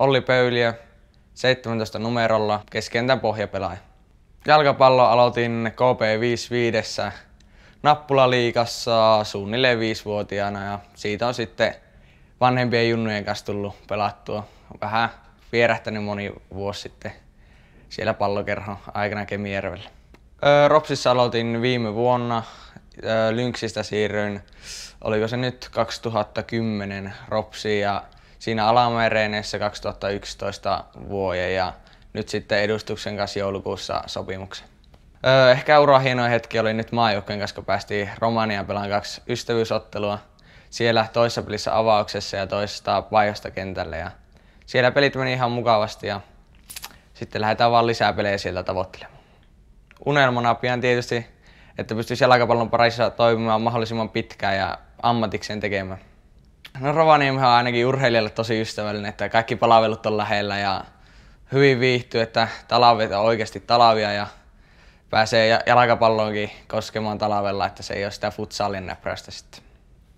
Olli Pöyliö, 17 numerolla keskentän pohjapelaaja. Jalkapallo aloitin KP55 nappulaliikassa suunnilleen viisivuotiaana vuotiaana ja siitä on sitten vanhempien junnujen kanssa tullut pelattua. Vähän vierähtänyt moni vuosi sitten siellä pallokerhon aikana Kemijärvellä. Ropsissa aloitin viime vuonna. Lynxistä siirryin, oliko se nyt 2010 Ropsiin ja siinä alamereeneissä 2011 vuoden ja nyt sitten edustuksen kanssa joulukuussa sopimuksen. Öö, ehkä ura hieno hetki oli nyt maajoukkojen kanssa, kun päästiin Romaniaan pelaamaan kaksi ystävyysottelua. Siellä toisessa pelissä avauksessa ja toisesta vaihosta kentälle. Ja siellä pelit meni ihan mukavasti ja sitten lähdetään vaan lisää pelejä sieltä tavoittelemaan. Unelmana pian tietysti, että pystyisi jalkapallon parissa toimimaan mahdollisimman pitkään ja ammatikseen tekemään. No Rovaniemi on ainakin urheilijalle tosi ystävällinen, että kaikki palvelut on lähellä ja hyvin viihtyy, että talvet on oikeasti talavia ja pääsee jalkapalloonkin koskemaan talvella, että se ei ole sitä futsalin näprästä sitten.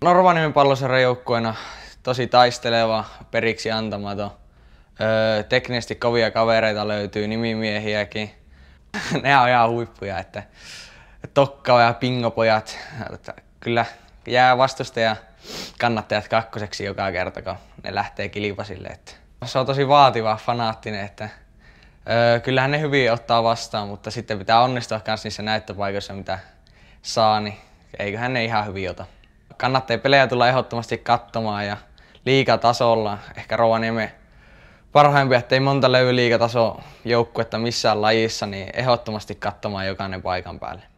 No Rovaniemen pallosarjan joukkueena tosi taisteleva, periksi antamaton. Öö, teknisesti kovia kavereita löytyy, nimimiehiäkin. ne on ihan huippuja, että Tokka ja pingopojat. Että kyllä jää vastustaja kannattajat kakkoseksi joka kerta, kun ne lähtee kilpasille. Että se on tosi vaativa, fanaattinen, että öö, kyllähän ne hyvin ottaa vastaan, mutta sitten pitää onnistua myös niissä näyttöpaikoissa, mitä saa, niin eiköhän ne ihan hyvin ota. Kannattaa pelejä tulla ehdottomasti katsomaan ja liikatasolla, ehkä Rovaniemen parhaimpia, ettei monta löydy liikatasojoukkuetta missään lajissa, niin ehdottomasti katsomaan jokainen paikan päälle.